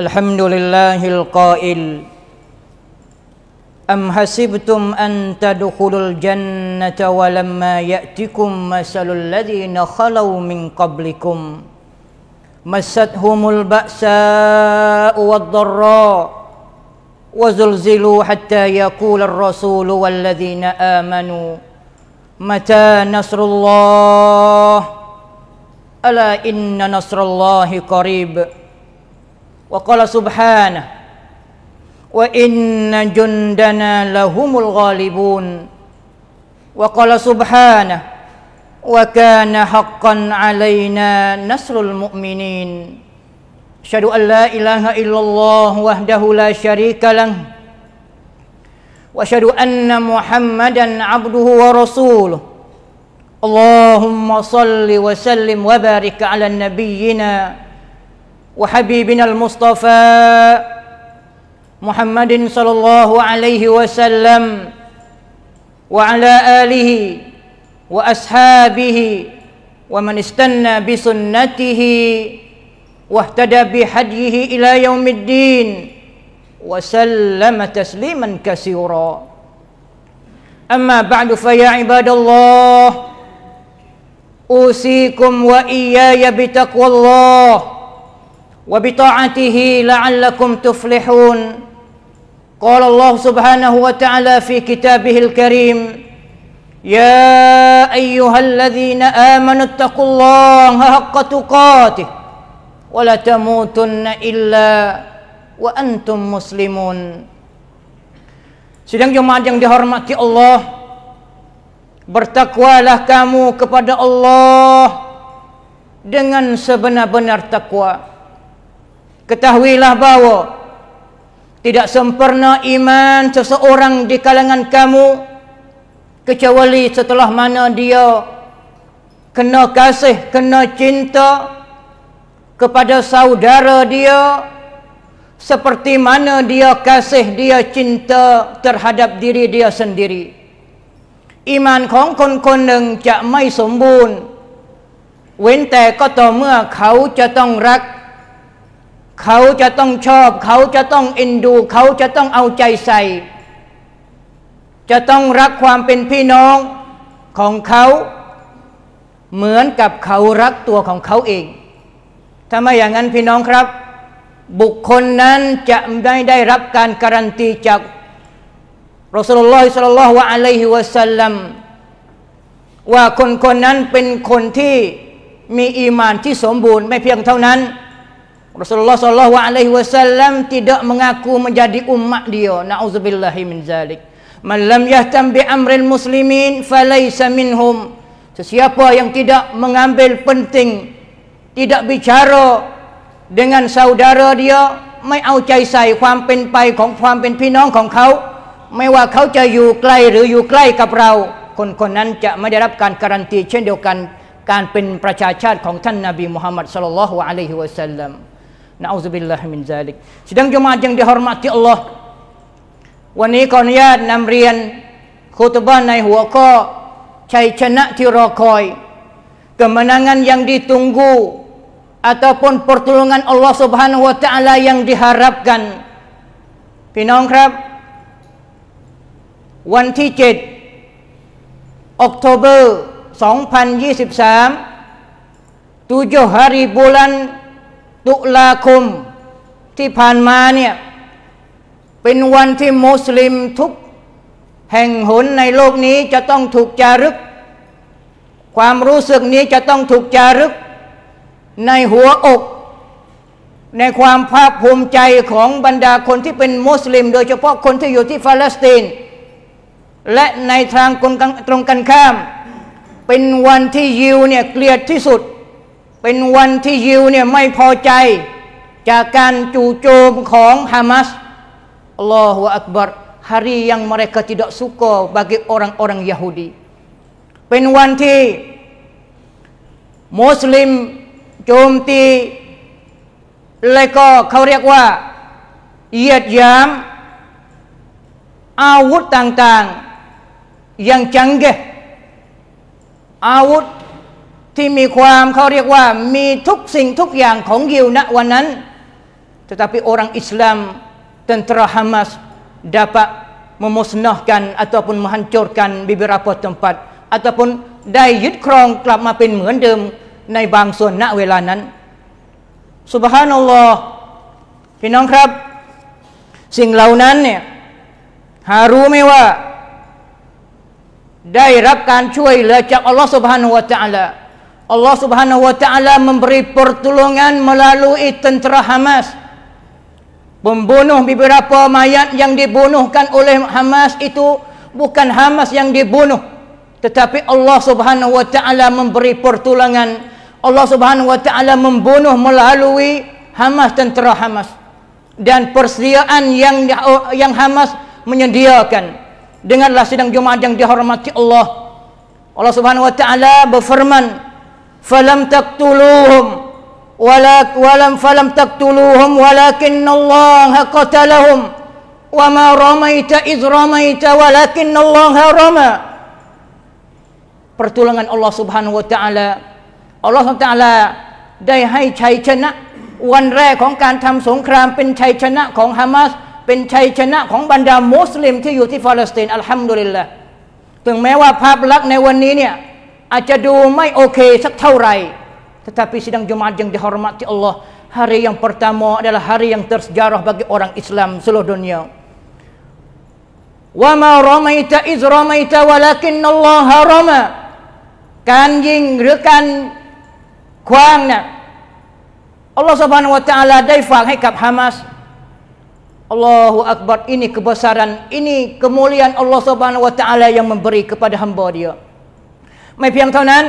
الحمد لله القائل أم حسبتم أن تدخلوا الجنة ولما يأتكم مثل الذين خلوا من قبلكم مستهم البأساء والضراء وزلزلوا حتى يقول الرسول والذين آمنوا متى نصر الله ألا إن نصر الله قريب wa qala subhana wa inna jundana lahumul ghalibun wa qala subhana wa kana haqqan alaina nasrul mu'minin syahadu an la ilaha illallah wahdahu la syarika lah wa syahadu anna muhammadan abduhu wa rasuluh Allahumma salli wa sallim wa barik ala nabiyyina وحبيبنا المصطفى محمد صلى الله عليه وسلم وعلى آله وأصحابه ومن استنى بسنته واهتدى بهديه إلى يوم الدين وسلم تسليما كثيرا أما بعد فيا عباد الله أوصيكم وإياي بتقوى الله وبطاعته لعلكم تفلحون قال الله سبحانه وتعالى في كتابه الكريم يا ايها الذين امنوا اتقوا الله حق تقاته ولا تموتن الا وانتم مسلمون Sidang jemaat yang dihormati Allah Bertakwalah kamu kepada Allah Dengan sebenar-benar takwa Ketahuilah bahwa tidak sempurna iman seseorang di kalangan kamu kecuali setelah mana dia kena kasih, kena cinta kepada saudara dia seperti mana dia kasih, dia cinta terhadap diri dia sendiri. Iman kong kong kong neng cak mai sembun. Wente kata mea kau cak tong rak เขาจะต้องชอบเขาจะต้องเอ็นดู เขาจะต้องเอาใจใส่ จะต้องรักความเป็นพี่น้องของเขา เหมือนกับเขารักตัวของเขาเองถ้าไม่อย่างนั้นพี่น้องครับ บุคคลนั้นจะไม่ได้รับการการันตีจากรอสุลลอฮิสุลลัลลอฮะอะลัยฮิวะสัลลัมว่าคนคนนั้นเป็นคนที่มีอีมานที่สมบูรณ์ไม่เพียงเท่านั้น Rasulullah sallallahu alaihi wasallam tidak mengaku menjadi umat dia. Nauzubillahi min zalik. Man lam yahtam bi amril muslimin falaysa minhum. Sesiapa yang tidak mengambil penting tidak bicara dengan saudara dia, ไม่เอาใจใส่ความเป็นไปของความเป็นพี่น้องของเขาไม่ว่าเขาจะอยู่ใกล้หรืออยู่ใกล้กับเราคนคนนั้นจะไม่ได้รับการการันตีเช่นเดียวกันการเป็นประชาชาติของท่านนาบีมุฮัมมัดสุลลัลฮุอะลัยฮิวะสัลลัม Na'udzubillah min zalik. Sidang jemaat yang dihormati Allah. Wa ni kaniyat namrian khutbah nai huwaka cai cenak tirakoi. Kemenangan yang ditunggu ataupun pertolongan Allah Subhanahu wa taala yang diharapkan. Pinong krab. Wan ti jet Oktober 2023 tujuh hari bulan ตุลาคมที่ผ่านมาเนี่ยเป็นวันที่มุสลิมทุกแห่งหนในโลกนี้จะต้องถูกจารึก ความรู้สึกนี้จะต้องถูกจารึก ในหัวอก ในความภาคภูมิใจของบรรดาคนที่เป็นมุสลิม โดยเฉพาะคนที่อยู่ที่ฟาลสตตนและในทางตรงกันข้าม เป็นวันที่ยิวเนี่ยเกลียดที่สุดเป็นวันที่ยิวเนี่ยไม่พอใจจากการจู่โจมของฮามาสอัลลอฮฺอักบัร์ a r i y a n งม e r e k ติด d a k s bagi orang-orang Yahudi เป็นวันที่มุสลิมโจมตี และก็เขาเรียกว่าเหยียดยาม อาวุธต่าง ๆ อย่างจังเกอาวุธที่มีความเขาเรียกว่ามีทุกสิ่งทุกอย่างของยิวณวันนั้น tetapi orang Islam tentera Hamas dapat memusnahkan ataupun menghancurkan beberapa tempat ataupun ได้ยึดครองกลับมาเป็นเหมือนเดิมในบางส่วนณเวลานั้น s ุบฮาน a ล l อ h พี่น้องครับ สิ่งเหล่านั้นเนี่ยหารู้ไหมว่า ได้รับการช่วยเหลือจากอัลลอฮฺสุบฮานุวะตะอัลล Allah Subhanahu wa taala memberi pertolongan melalui tentera Hamas. Pembunuh beberapa mayat yang dibunuhkan oleh Hamas itu bukan Hamas yang dibunuh tetapi Allah Subhanahu wa taala memberi pertolongan. Allah Subhanahu wa taala membunuh melalui Hamas tentera Hamas dan persediaan yang yang Hamas menyediakan. Dengarlah sidang Jumaat yang dihormati Allah. Allah Subhanahu wa taala berfirman ฟลัมตักตุลูฮุมวะลาวะลัมฟลัมตักตุลูฮุมวะลากินนัลลอฮะกะตะละฮุมวะมารมัยตะอิซรมัยตะวะลากินนัลลอฮะรมะ pertolongan Allah Subhanahu wa taala Allah Subhanahu wa t a a ได้ให้ชัยชนะ วันแรกของการทำสงคราม เป็นชัยชนะของฮามาสเป็นชัยชนะของบรรดามุสลิมที่อยู่ที่ฟาลสตินอัลฮัมดุลิลละถึงแม้ว่าภาพลักษณ์ในวันนี้เนี่ย okay setau อาจจะดูไม่โอเคสักเท่าไหร่ tetapi sidang Jumat yang dihormati Allah hari yang pertama adalah hari yang tersejarah bagi orang Islam seluruh dunia wa ma ramaita iz ramaita walakin Allah harama kanjing rekan kuang nak Allah Subhanahu wa taala daifang hikap Hamas Allahu Akbar ini kebesaran ini kemuliaan Allah Subhanahu wa taala yang memberi kepada hamba dia. ไม่เพียงเท่านั้น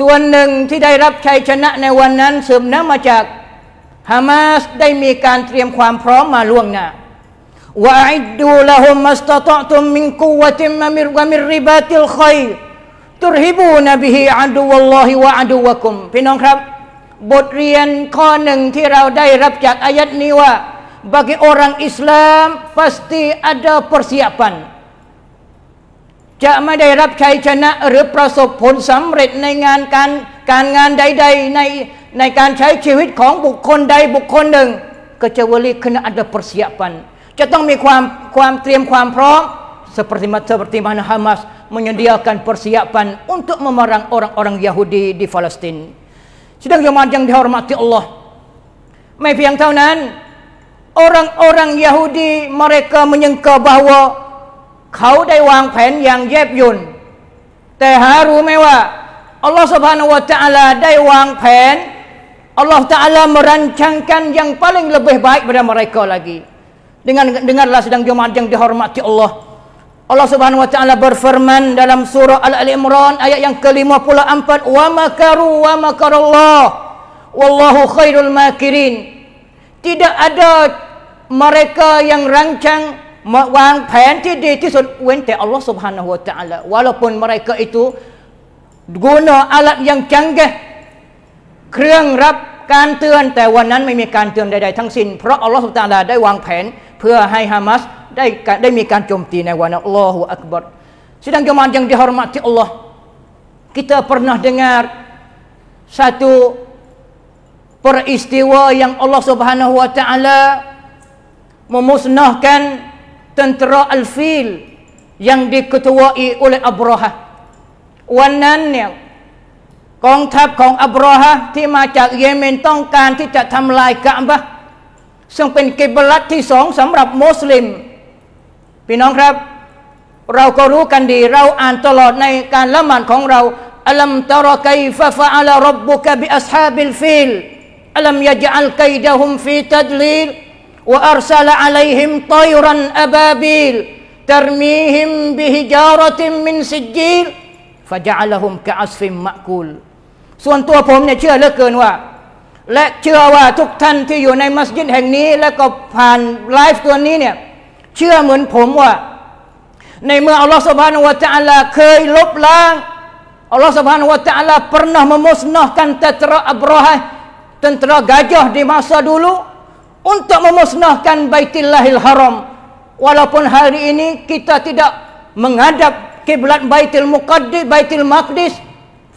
ส่วนหนึ่งที่ได้รับชัยชนะในวันนั้นเสริเนืำอมาจากฮามาสได้มีการเตรียมความพร้อมมาล่วงหน้าว่าอิดูละฮุมมัสตตตุมมินกุวติมมิรวมิริบาติลคอยตุรฮิบูนบิฮิอัดูวัลลอฮิวะอัดูวะกุมพี่น้องครับบทเรียนข้อหนึ่งที่เราได้รับจากอายัดนี้ว่า bagi orang Islam pasti ada persiapan จะไม่ได้รับชัยชนะหรือประสบผลสำเร็จในงานการการงานใดๆในในการใช้ชีวิตของบุคคลใดบุคคลหนึ่งก็จะวลีคณะอัตประสิยปันจะต้องมีความความเตรียมความพร้อม kan, kan kan seperti seperti mana Hamas menyediakan persiapan untuk memerang orang-orang Yahudi di Palestin. Sedang jemaat yang dihormati Allah. Mai piang tahunan orang-orang Yahudi mereka menyangka bahawa เขาได้วางแผนอย่างแยบยลแต่หารู้ไหมว่าอัลลอฮฺสุบฮานาวะจัลลาได้วางแผนอัลลอฮฺจัลลามรันชังกันยังพลังเลบิบายบรามไรก็ลากีดังนั้นดังนั้นเราสังเกตมาจังดีฮอร์มัติอัลลอฮฺอัลลอฮฺสุบฮานาวะจัลลาบอร์ฟร์มันดัลัมสุรอัลอัลอิมรอนอายะยังคลิมอัพุลอัมฟัดวามะการุวามะการุลลอฮฺวัลลอฮฺขัยรุลมาคิรินที่ได้มาเรก็ยังรังชังวางแผนที่ดีที่สุดเว้นแต่อัลลอฮ์ سبحانه และ تعالى ว่าลพนมาเรกอิตุกูนอัลัตยังจังเกเครื่องรับการเตือนแต่วันนั้นไม่มีการเตือนใดๆทั้งสิ้นเพราะอัลลอฮ์ سبحانه และ تعالى ได้วางแผนเพื่อให้ฮามาสได้ได้มีการโจมตีในวันอัลลอฮ์อักบัรสิ่งที่มันยังดีฮอร์มัติอัลลอฮ์ kita pernah dengar satu peristiwa yang Allah Subhanahu wa taala memusnahkan tentera Al-Fil yang diketuai oleh Abrahah วันนั้นเนี่ยกองทัพของอับรอฮะที่มาจากเยเมนต้องการที่จะทำลายกมบะซึ่งเป็นกิบลัตที่สองสำหรับมุสลิม พี่น้องครับเราก็รู้กันดีเราอ่านตลอดในการละหมาดของเราอัลัมตรกัยฟะฟะอัลรับบุกะบิอัสฮาบิลฟิลอัลัมยะจัลกัยดะฮุมฟีตัดลีล wa arsala alaihim tayran ababil tarmihim bihijaratin min sijil faja'alahum ka'asfin ma'kul ส่วนตัวผมเนี่ยเชื่อเหลือเกินว่าและเชื่อว่าทุกท่านที่อยู่ในมัสยิดแห่งนี้และก็ผ่านไลฟ์ตัวนี้เนี่ยเชื่อเหมือนผมว่าในเมื่ออัลลอฮฺสุบฮานวะตะอัลลาเคยลบล้างอัลลอฮฺสุบฮานวะตะอัลลาพรนะมมุสนอกันตตระอับรอฮ์ตันตระกาจอดีมาซาดูลู untuk memusnahkan Baitillahil Haram walaupun hari ini kita tidak menghadap kiblat Baitil Muqaddis Baitil Maqdis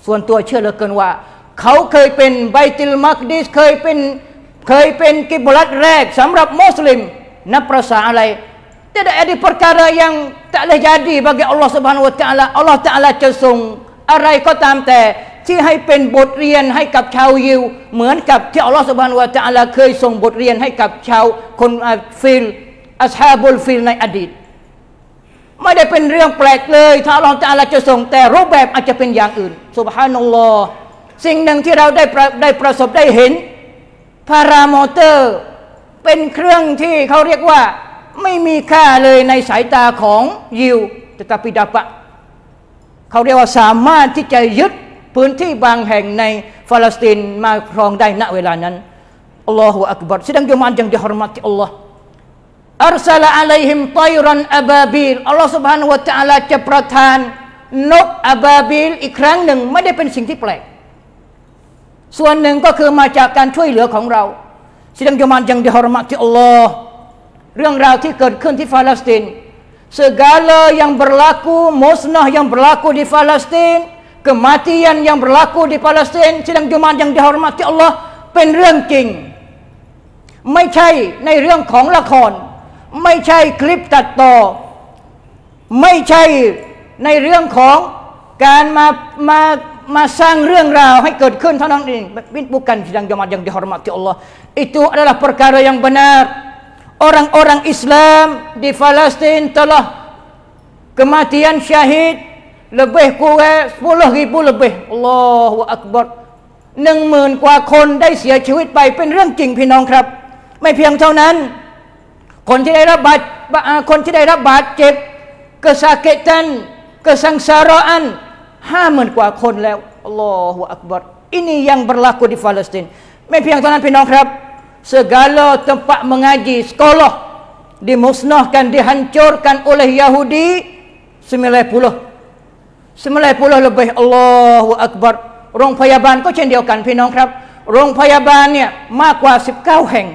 tuan tua celakan wa kau kepin Baitil Maqdis kepin kepin kiblat rek samrap muslim naprasa alai tidak ada perkara yang tak boleh jadi bagi Allah Subhanahu Wa Taala Allah Taala cesung arai kotam teh ที่ให้เป็นบทเรียนให้กับชาวยิวเหมือนกับที่อัลลอฮฺสุบานวะจะอลาเคยส่งบทเรียนให้กับชาวคนฟิลอาชาบุลฟิลในอดีตไม่ได้เป็นเรื่องแปลกเลย ถ้าอัลลอฮฺจะอลาจะส่งแต่รูปแบบอาจจะเป็นอย่างอื่นสุบฮานุลลอฮฺสิ่งหนึ่งที่เราได้ได้ประสบได้เห็นพารามอเตอร์เป็นเครื่องที่เขาเรียกว่าไม่มีค่าเลยในสายตาของยิวแตกตาปิดาปะเขาเรียกว่าสามารถที่จะยึดพื้นที่บางแห่งในฟาลสตินมาครองได้ณเวลานั้นอัลลอฮฺอักบาร์แสดงยมานจังที่เคารพที่อัลลอฮฺอัลซาลาอัลัยฮิมไตรันอับาบิลอัลลอฮฺ سبحانه และ تعالى จะประทานนกอับาบิลอีกครั้งหนึ่งไม่ได้เป็นสิ่งที่แปลกส่วนหนึ่งก็คือมาจากการช่วยเหลือของเราสิ่งยมานจังที่เคารพที่อัลลอฮฺเรื่องราวที่เกิดขึ้นที่ฟาลสตินสกาเลยังเปรลากูมุสนะยังเปรลากูที่ฟาลสตินเ kematian yang berlaku di Palestin sidang Jumat yang dihormati Allah เป็นเรื่องจริงไม่ใช่ในเรื่องของละคร ไม่ใช่คลิปตัดต่อ ไม่ใช่ในเรื่องของการมามามาสร้างเรื่องราวให้เกิดขึ้นเท่านั้นเอง bukan sidang Jumat yang dihormati Allah itu adalah perkara yang benar orang-orang Islam di Palestin telah kematian syahid lebih kurang 10ริบ lebih อัลลอฮฺอักบัตหนึ่งหมื่นกว่าคนได้เสียชีวิตไปเป็นเรื่องจริงพี่น้องครับ ไม่เพียงเท่านั้น คนที่ได้รับบาดคนที่ได้รับบาดเจ็บกรัสาเก์ตันกสังสารอันห้าหมื่นกว่าคนแล้วอัลลอฮฺอักบัรอินี a n g berlaku di p าล e สตินไม่เพียงเท่านั้นพี่น้องครับ segala tempat mengaji sekolah dimusnahkan dihancurkan oleh Yahudi 90สมัยพูดละเบอัลลอฮฺอักบัรโรงพยาบาลก็เช่นเดียวกันพี่น้องครับ โรงพยาบาลเนี่ยมากกว่า 19 แห่ง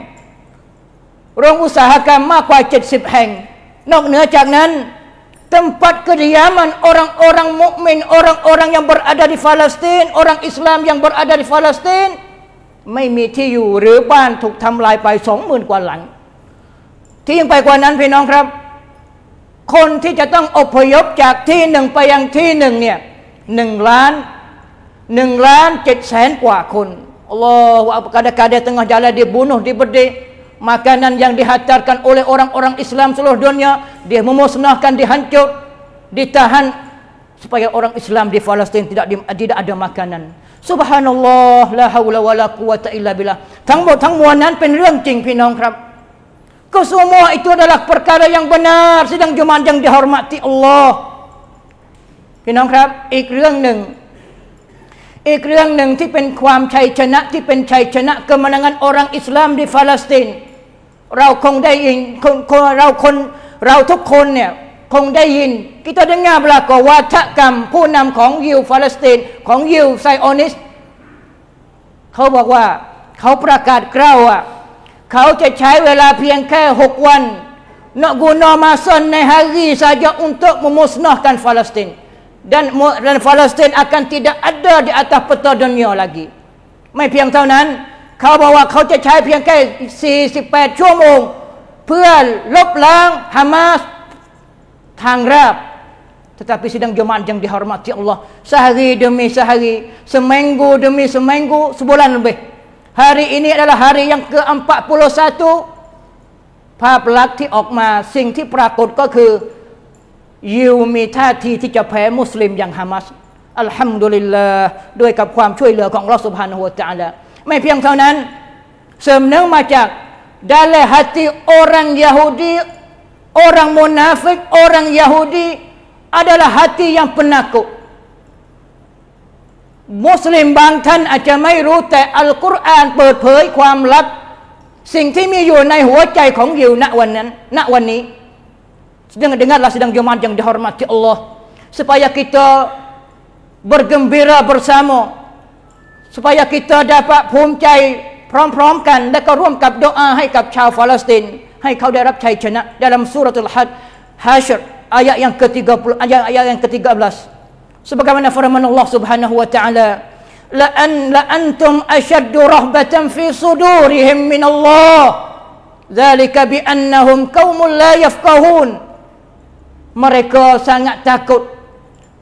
โรงอุตสาหกรรมมากกว่า 70 แห่ง นอกเหนือจากนั้นตำปัดก k e ยามันอรังอรังมุ g m u น m i n orang-orang yang berada di Palestin, orang i s l a ด yang b e r a ไม่มีที่อยู่หรือบ้านถูกทำลายไปสองหมื่นกว่าหลัง ที่ยังไปกว่านั้นพี่น้องครับคนที่จะต้องอพยพจากที่หนึ่งไปยังที่หนึ่งเนี่ยหนึ่งล้านหนึ่งล้านเจ็ดแสนกว่าคนอัลลอฮฺกาดกาดะตงห์จัลลดิบุนห์ดิบดี makanan yang dihantarkan oleh orang-orang Islam seluruh dunia dia memusnahkan dihancur ditahan supaya orang Islam di Palestin tidak tidak ada makanan subhanallah la haula wala quwata illa billah ทั้งหมดทั้งมวลนั้นเป็นเรื่องจริงพี่น้องครับ Kesemua itu adalah perkara yang benar ที่ต้องยมันยังดีฮอร์มติอัลลอ a ์พี่น้องครับ อีกเรื่องหนึ่ง อีกเรื่องหนึ่งที่เป็นความชัยชนะที่เป็นชัยชนะกำลัง orang Islam di p a l e s t ต n e เราคงได้ยินเราคนเราทุกคนเนี่ยคงได้ยิน kita dengar berlaku วัฒกรรมผู้นำของยิวฟาลสตินของยิวไซออนิสเขาบอกว่าเขาประกาศกล้าวว่า Kau cecah cair wala piangkai hok Nak guna masa naik hari saja untuk memusnahkan Palestin Dan dan Palestin akan tidak ada di atas peta dunia lagi. Mai piang tahunan. Kau bawa kau cecah cair piangkai 48 jam. Pual lop lang Hamas tangrap. Tetapi sidang Jumaat yang dihormati Allah. Sehari demi sehari. Seminggu demi seminggu. Sebulan lebih. Hari ini adalah hari yang ke-41 ภาพลักษณ์ที่ออกมาสิ่งที่ปรากฏก็คือยูมีท่าทีที่จะแพ้มุสลิมอย่างฮามัสอัลฮัมดุลิลลาด้วยกับความช่วยเหลือของรอสุภานหัวจาละไม่เพียงเท่านั้นเสริมเนื่องมาจาก dari hati orang Yahudi, orang munafik, orang Yahudi adalah hati yang penakut. มุสลิมบางท่านอาจจะไม่รู้แต่อัลกุรอานเปิดเผยความลับสิ่งที่มีอยู่ในหัวใจของอยู่ณวันนั้นณวันนี้ดังดังลาสดังยมานยังดีฮอร์มัติอัลลอฮ์ supaya kita bergembira bersama supaya kita dapat ภูมิใจพร้อมๆกันและก็ร่วมกับดอาให้กับชาวฟาลสตินให้เขาได้รับชัยชนะดัลัมสุรุตุลฮัดฮาชร์ ayat yang ke-30 ayat ayat yang ke-13 sebagaimana firman Allah Subhanahu wa taala la an la antum ashaddu rahbatan fi sudurihim min Allah zalika bi annahum qaumun la yafqahun mereka sangat takut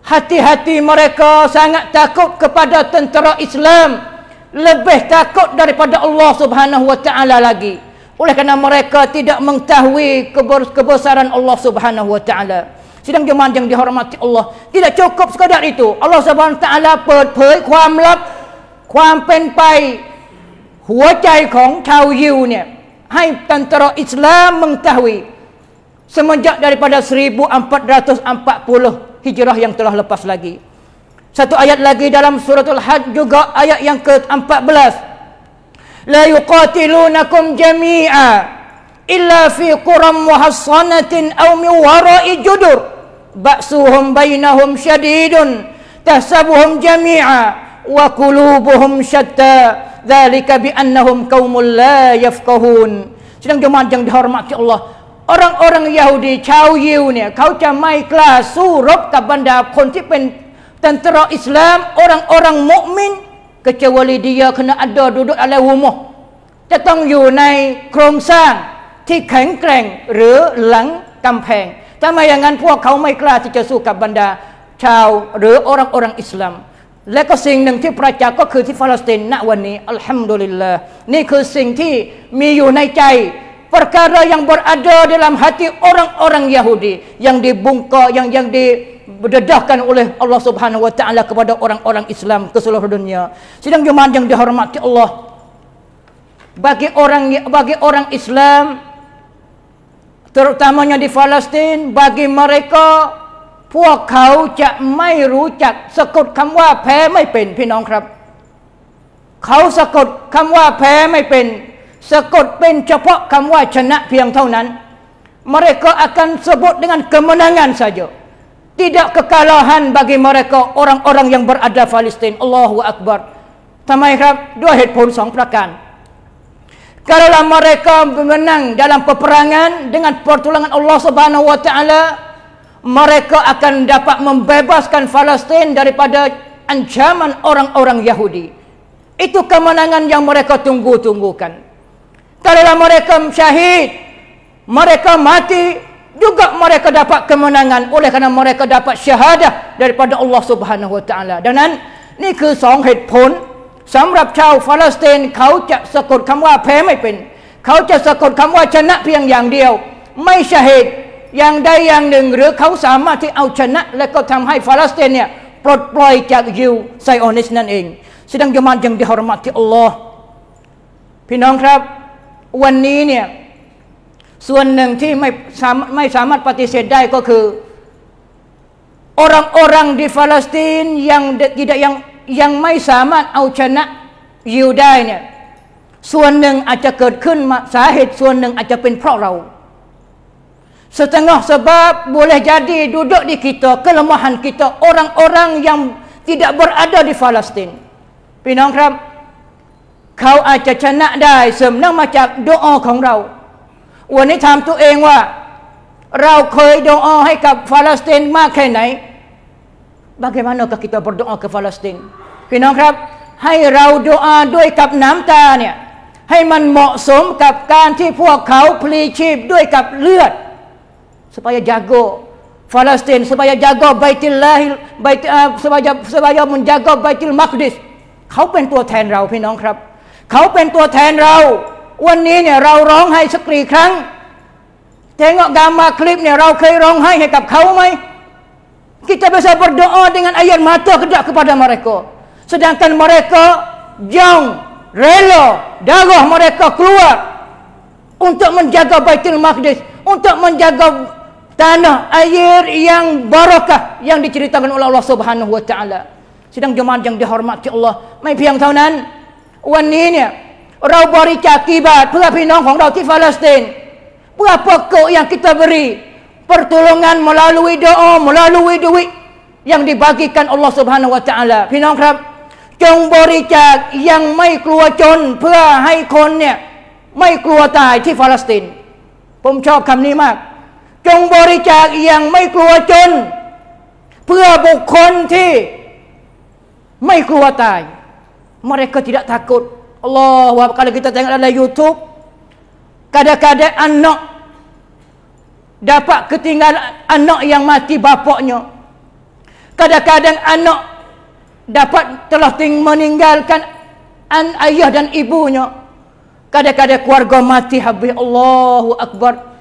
hati-hati mereka sangat takut kepada tentera Islam lebih takut daripada Allah Subhanahu wa taala lagi oleh kerana mereka tidak mengetahui kebesaran Allah Subhanahu wa taala sedang jemaah yang dihormati Allah. Tidak cukup sekadar itu. Allah Subhanahu Wa Taala Islam ความลับความเป็นไปหัวใจของชาวยิวเนี่ยให้ตันตรออิสลามมึงตาวี semenjak daripada 1440 hijrah yang telah lepas lagi satu ayat lagi dalam suratul hajj juga ayat yang ke-14 la yuqatilunakum jami'a illa fi quram muhassanatin aw min wara'i judur บาซูฮุมไบนะฮุมชดีดุนตัสบุฮุมจามีอาวะกลูบุฮุมชัตตา ذلك b i a n ั a น u m kaumul la y a f q a h u นฉะนั้นจงมันจังทรมานอัลลอฮ์ orang-orang Yahudi ชาวยิวเนี่ยเขาจะไม่กล้าสู้รบกับบรรดาคนที่เป็นตันตรอิสลาม orang-orang m u k m น n kecuali dia kena ั d a duduk ala humuh จะต้องอยู่ในโครงสร้างที่แข็งแกร่งหรือหลังกำแพงทำไมอย่างนั้นพวกเขาไม่กล้าที่จะสู้กับบรรดาชาวหรือออรังออรังอิสลามและก็สิ่งหนึ่งที่ประจักษ์ก็คือที่ฟาลสตินณวันนี้อัลฮัมดุลิลลาห์นี่คือสิ่งที่มีอยู่ในใจประการยังบรอาดอดลัมฮัติออรังออรังยาฮูดียังดิบุงกอยังยังดิ berdedahkan oleh Allah Subhanahu wa taala kepada orang-orang Islam ke seluruh dunia. Sidang jemaah yang dihormati Allah. Bagi orang bagi orang Islam terutamanya di Palestin bagi mereka พวกเขาจะไม่รู้จักสะกดคำว่าแพ้ไม่เป็นพี่น้องครับเขาสะกดคำว่าแพ้ไม่เป็นสะกดเป็นเฉพาะคำว่าชนะเพียงเท่านั้นมเรก็อาการสะบด dengan kemenangan saja tidak kekalahan bagi mereka orang-orang yang berada Palestin Allahu Akbar ทำไมครับด้วยเหตุผลสองประการ Kalaulah mereka menang dalam peperangan dengan pertolongan Allah Subhanahu wa taala, mereka akan dapat membebaskan Palestin daripada ancaman orang-orang Yahudi. Itu kemenangan yang mereka tunggu-tunggukan. Kalaulah mereka syahid, mereka mati juga mereka dapat kemenangan oleh kerana mereka dapat syahadah daripada Allah Subhanahu wa taala. Dan ini kesong headphone สำหรับชาวฟาลสเตนเขาจะสะกดคำว่าแพ้ไม่เป็น เขาจะสะกดคำว่าชนะเพียงอย่างเดียว ไม่ชเหตุอย่างใดอย่างหนึ่งหรือเขาสามารถที่เอาชนะ และก็ทำให้ฟาลสเตนเนี่ยปลดปล่อยจากยิวไซออนิสนั่นเอง s ง d a n g น e ย a a t yang d i ั o ที่อัลลอฮ์พี่น้องครับวันนี้เนี่ยส่วนหนึ่งที่ไม่สามไม่สามารถปฏิเสธได้ก็คือ orang-orang di Palestin yang tidak yang ยังไม่สามารถเอาชนะยิวได้เนี่ยส่วนหนึ่งอาจจะเกิดขึ้นมาสาเหตุส่วนหนึ่งอาจจะเป็นเพราะเราสต t e n g a บ sebab b o l e ด j ด d i d ดิคิ di k ค t a k e อ e m a h อ n k ง t a orang-orang yang t i d ิ k b e r a d พี่น้องครับ เขาอาจจะชนะได้เสริมนั่งมาจากดอของเราวันนี้ถามตัวเองว่า เราเคยดอให้กับฟาลาสติน์มากแค่ไหน bagaimanakah kita berdoa ke Palestin พี่น้องครับให้เราดูอาด้วยกับน้ำตาเนี่ยให้มันเหมาะสมกับการที่พวกเขาพลีชีพด้วยกับเลือดส u ายจ a ก a g o ฟล l e s t i n supaya jago b a i t ล l l a h Bait uh, supaya s u p a มุ m จ n กร g a Baitul m a ดิสเขาเป็นตัวแทนเราพี่น้องครับ เขาเป็นตัวแทนเรา วันนี้เนี่ยเราร้องให้สักกี่ครั้งเงงะกามาคลิปเนี่ยเราเคยร้องให้ให้กับเขาไหม Kita bisa berdoa dengan air mata kedap kepada mereka. Sedangkan mereka jong rela darah mereka keluar untuk menjaga Baitul Maqdis, untuk menjaga tanah air yang barakah yang diceritakan oleh Allah Subhanahu wa taala. Sidang jemaah yang dihormati Allah, mai piang tahunan. Waninya, rau bari akibat pula pinong hong rau ti Palestin. Berapa kau yang kita beri pertolongan melalui doa, melalui duit yang dibagikan Allah Subhanahu Wa Taala. Pinong krab, jong bori jag yang mai kluwa chon pua hai kon ne mai kluwa tai ti Palestin. Pom chok kam ni mak. Jong bori jag yang mai kluwa chon pua bukon ti mai kluwa tai. Mereka tidak takut. Allah, kalau kita tengok dalam YouTube, kadang-kadang anak -kadang dapat ketinggalan anak yang mati bapaknya kadang-kadang anak dapat telah meninggalkan an ayah dan ibunya kadang-kadang keluarga mati habis Allahu Akbar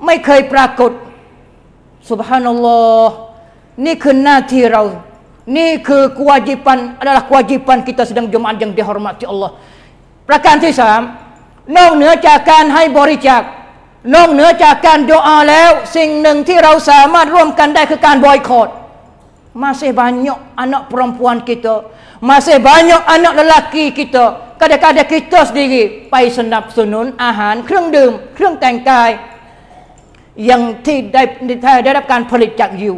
mai kai prakot subhanallah ni kena tirau ni ke kewajipan adalah kewajipan kita sedang jumaat yang dihormati Allah prakan tisam nong ne cakan hai boricak นอกเหนือจากการดูอาแล้วสิ่งหนึ่งที่เราสามารถร่วมกันได้คือการบอยคอร m มาเส banyak a น a ก perempuan k ต t a masih b a n y น k anak lelaki k i t ดก a d ด n g k a d a n g kita s e n d i r ไปสนับสนุนอาหารเครื่องดื่มเครื่องแต่งกายอย่างที่ได้ได้รับการผลิตจากยู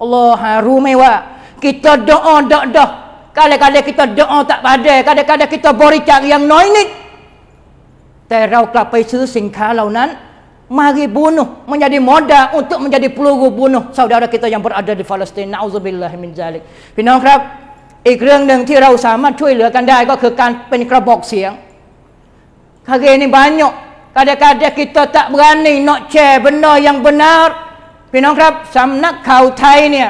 อัลลอฮ์รู้ไหมว่าต i t a อ o a dak d ดอ k a d a n g k a d กิต k ด t a doa tak p ด d a i ดก d a ดก k a d ด n g k ต t a บริจาคอย่างน้อยนิดแต่เรากลับไปซื้อสินค้าเหล่านั้น mari bunuh menjadi modal untuk menjadi peluru bunuh saudara kita yang berada di Palestin naudzubillah min zalik พี่น้องครับอีกเรื่องหนึ่งที่เราสามารถช่วยเหลือกันได้ก็คือการเป็นกระบอกเสียง kan ya? Hari ni banyak kadang-kadang kita tak berani nak share benda yang benar. Thai ni, jing ya? jing Allah พี่น้องครับสำนักข่าวไทยเนี่ย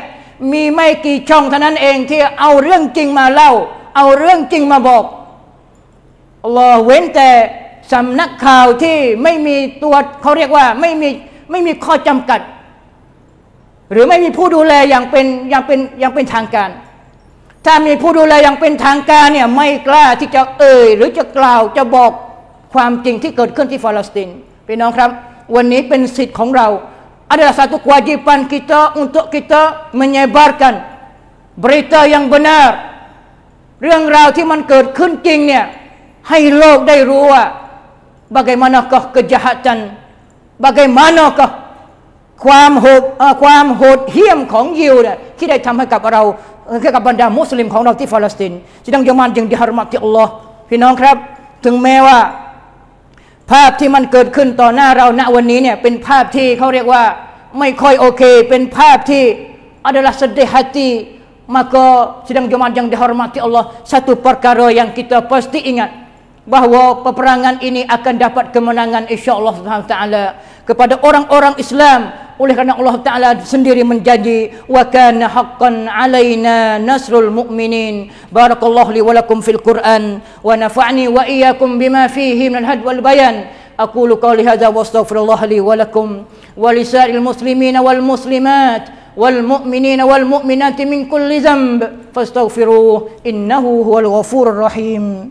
มีไม่กี่ช่องเท่านั้นเองที่เอาเรื่องจริงมาเล่าเอาเรื่องจริงมาบอกอัลลอฮ์เว้นแต่สำนักข่าวที่ไม่มีตัวเขาเรียกว่าไม่มีไม่มีข้อจำกัด หรือไม่มีผู้ดูแลอย่างเป็นอย่างเป็นอย่างเป็นทางการ ถ้ามีผู้ดูแลอย่างเป็นทางการเนี่ยไม่กล้าที่จะเอ่ย หรือจะกล่าวจะบอกความจริงที่เกิดขึ้นที่ฟอลาสตินพี่น้องครับ วันนี้เป็นสิทธิ์ของเรา adalah satu kewajiban k i ต a untuk k i t น menyebarkan berita yang บนา a r เรื่องราวที่มันเกิดขึ้นจริงเนี่ยให้โลกได้รู้ว่า bagaimanakah kejahatan bagaimanakah ความโหดความโหดเหี้ยมของยิวเนี่ยที่ได้ทำให้กับเราให้กับบรรดามุสลิมของเราที่ฟาลสตินจทต้องยอมมันจึงดีฮารมัติอัลลอฮ์พี่น้องครับถึงแม้ว่าภาพที่มันเกิดขึ้นต่อหน้าเราณวันนี้เนี่ยเป็นภาพที่เขาเรียกว่าไม่ค่อยโอเค เป็นภาพที่ adalah sedih hati maka sedang jemaat yang d i h o r ล a t i Allah s a t ก perkara yang kita pasti ingat bahawa peperangan ini akan dapat kemenangan insyaallah Subhanahu taala kepada orang-orang Islam oleh kerana Allah taala sendiri menjanji wa kana haqqan alaina nasrul mu'minin barakallahu li wa lakum fil qur'an wa nafa'ni wa iyyakum bima fihi min al-had wal bayan aqulu qawli hadha wa astaghfirullah li wa lakum wa li sa'il muslimina wal muslimat wal والمؤمنات min kulli ذنب فاستغفروه إنه هو الغفور rahim.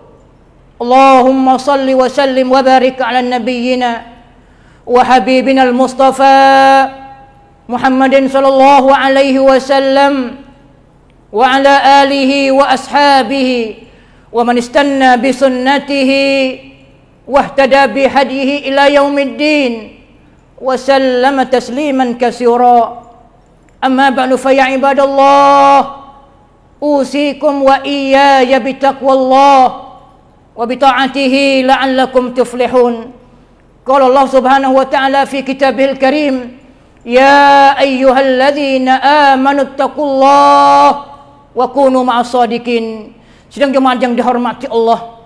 اللهم صل وسلم وبارك على نبينا وحبيبنا المصطفى محمد صلى الله عليه وسلم وعلى آله وأصحابه ومن استنى بسنته واهتدى بهديه إلى يوم الدين وسلم تسليما كثيرا أما بعد فيا عباد الله أوصيكم وإياي بتقوى الله وبطاعته لعلكم تفلحون قال الله سبحانه وتعالى في كتابه الكريم يا أيها الذين آمنوا اتقوا الله وكونوا مع الصادقين sedang jemaat yang dihormati Allah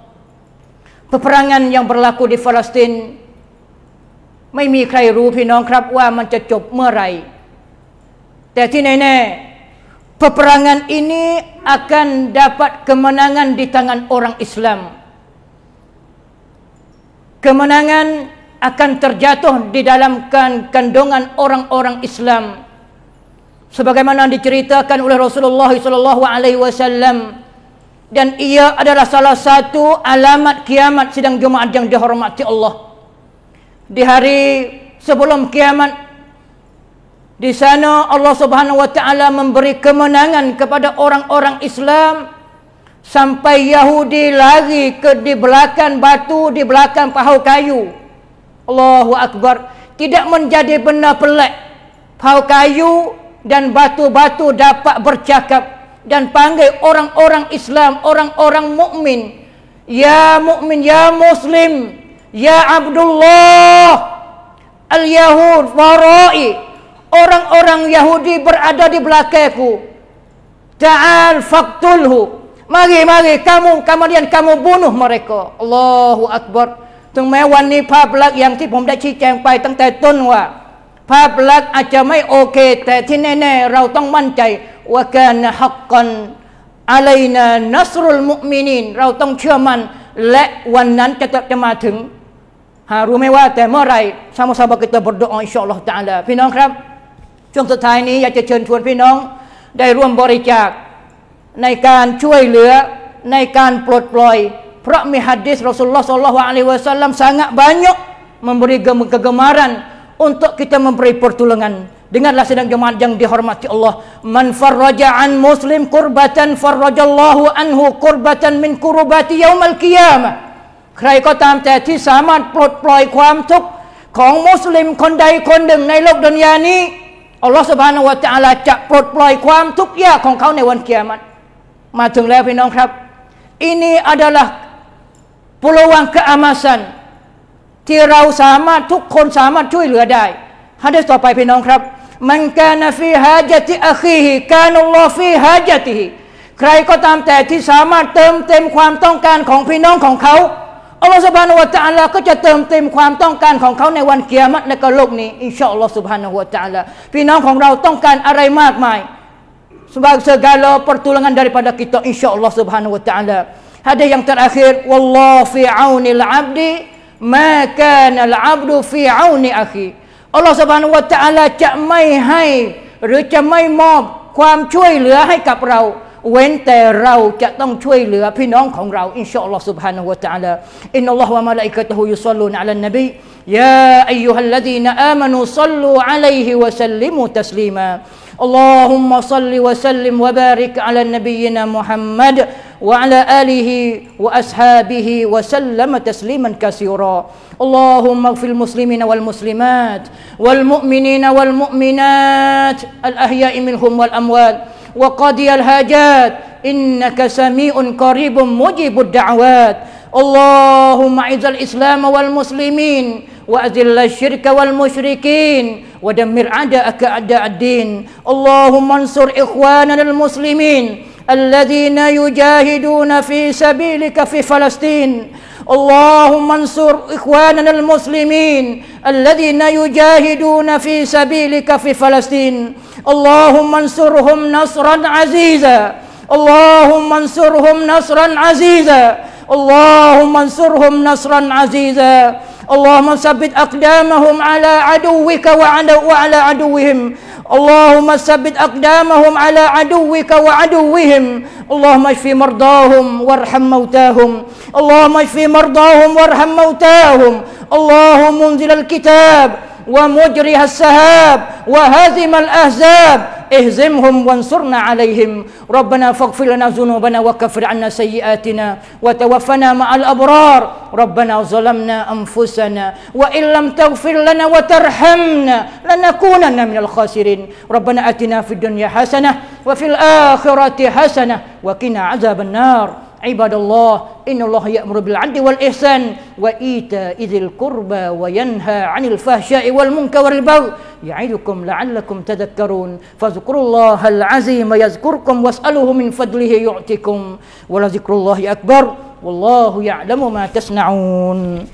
peperangan yang berlaku di Palestin ไม่มีใครรู้พี่น้องครับว่ามันจะจบเมื่อไรแต่ที่แน่แน peperangan ini akan dapat kemenangan di tangan orang Islam kemenangan akan terjatuh di dalam kan- kandungan orang-orang Islam sebagaimana diceritakan oleh Rasulullah sallallahu alaihi wasallam dan ia adalah salah satu alamat kiamat sidang Jumaat yang dihormati Allah di hari sebelum kiamat di sana Allah Subhanahu wa taala memberi kemenangan kepada orang-orang Islam sampai Yahudi lari ke di belakang batu, di belakang pahau kayu. Allahu Akbar. Tidak menjadi benda pelik. Pahau kayu dan batu-batu dapat bercakap dan panggil orang-orang Islam, orang-orang mukmin. Ya mukmin, ya muslim, ya Abdullah. Al-Yahud warai. Orang-orang Yahudi berada di belakangku. Ta'al faqtulhu. Mari, mari, kamu, kemudian kamu bunuh mereka. Allahu Akbar. ถึงแม้วันนี้ภาพลักษณ์อย่างที่ผมได้ชี้แจงไป ตั้งแต่ต้นว่าภาพลักษณ์อาจจะไม่โอเค แต่ที่แน่ ๆ เราต้องมั่นใจว่าการฮักกันอะไรนะนัสรุลมุมินินเราต้องเชื่อมันและวันนั้นจะจะมาถึง หารู้ไหมว่า แต่เมื่อไรซามซาบะกิตบดออินชอลลอฮฺตาลาพี่น้องครับช่วงสุดท้ายนี้อยากจะเชิญชวนพี่น้อง ได้ร่วมบริจาคในการช่วยเหลือในการปลดปล่อยเพราะมีหะดีษรอสุลลอฮ์สุลลัลฮุอะลัยวะสัลลัมสังะบานยก memberi kegemaran untuk kita memberi pertolongan dengarlah sedang jemaat yang dihormati Allah man farraja an muslim kurbatan farrajallahu anhu kurbatan min kurubati yaumal qiyamah ใครก็ตามแต่ที่สามารถปลดปล่อยความทุกข์ของมุสลิมคนใดคนหนึ่งในโลกดุนยานี้อัลลอฮฺ سبحانه และ تعالى จะปลดปล่อยความทุกข์ยากของเขาในวันเกียรติ์มาถึงแล้วพี่น้องครับอ ini adalah peluang keamasan ที่เราสามารถทุกคนสามารถช่วยเหลือได้ ฮะดีต่อไปพี่น้องครับ มันกานฟีฮะจัติอัคีฮิกานุลลอฟีฮะจัติใครก็ตามแต่ที่สามารถเติมเต็มความต้องการของพี่น้องของเขาอัลลอฮฺสุบฮานุวาจาัละก็จะเติมเต็มความต้องการของเขาในวันเกียรติและก็โลกนี้ อินชาอัลลอฮฺสุบฮานุวาจาัละพี่น้องของเราต้องการอะไรมากมาย sebab segala pertolongan daripada kita insya-Allah Subhanahu wa taala. Hadis yang terakhir wallahu fi aunil abdi ma kana al fi auni akhi. Allah Subhanahu wa taala cak mai hai cak cak mai hai pi nong Subhanahu Wa Taala. Nabi. Ya, หรือจะไม่มอบความช่วยเหลือให้กับเราเว้นแต่เราจะต้องช่วยเหลือพี่น้องของเราอินชาอัลลอฮ์ سبحانه และ تعالى Taslima. اللهم صل وسلم وبارك على نبينا محمد وعلى آله وأصحابه وسلم تسليما كثيرا اللهم اغفر المسلمين والمسلمات والمؤمنين والمؤمنات الأحياء منهم والأموال وقضي الحاجات إنك سميع قريب مجيب الدعوات اللهم اعز الإسلام والمسلمين وأذل الشرك والمشركين ودمر أعداءك أعداء الدين اللهم انصر إخواننا المسلمين الذين يجاهدون في سبيلك في فلسطين اللهم انصر إخواننا المسلمين الذين يجاهدون في سبيلك في فلسطين اللهم انصرهم نصرا عزيزا اللهم انصرهم نصرا عزيزا اللهم انصرهم نصرا عزيزا اللهم ثبت أقدامهم على عدوك وعلى وعلى عدوهم اللهم ثبت أقدامهم على عدوك وعدوهم اللهم اشف مرضاهم وارحم موتاهم اللهم اشف مرضاهم وارحم موتاهم اللهم انزل الكتاب ومجرها السهاب وهزم الأحزاب اهزمهم وانصرنا عليهم ربنا فاغفر لنا ذنوبنا وكفر عنا سيئاتنا وتوفنا مع الأبرار ربنا ظلمنا أنفسنا وإن لم تغفر لنا وترحمنا لنكونن من الخاسرين ربنا أتنا في الدنيا حسنة وفي الآخرة حسنة وقنا عذاب النار عباد الله إن الله يأمر بالعدل والإحسان وإيتاء ذي القربى وينهى عن الفحشاء والمنكر والبغي يعدكم لعلكم تذكرون فاذكروا الله العظيم يذكركم واسألوه من فضله يعطكم ولذكر الله أكبر والله يعلم ما تصنعون